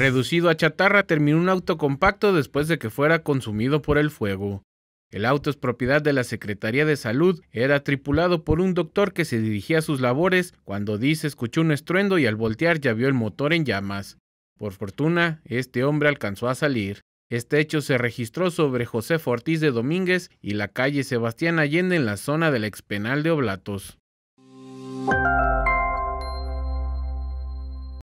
Reducido a chatarra, terminó un auto compacto después de que fuera consumido por el fuego. El auto es propiedad de la Secretaría de Salud, era tripulado por un doctor que se dirigía a sus labores cuando dice escuchó un estruendo y al voltear ya vio el motor en llamas. Por fortuna, este hombre alcanzó a salir. Este hecho se registró sobre José Ortiz de Domínguez y la calle Sebastián Allende en la zona del expenal de Oblatos.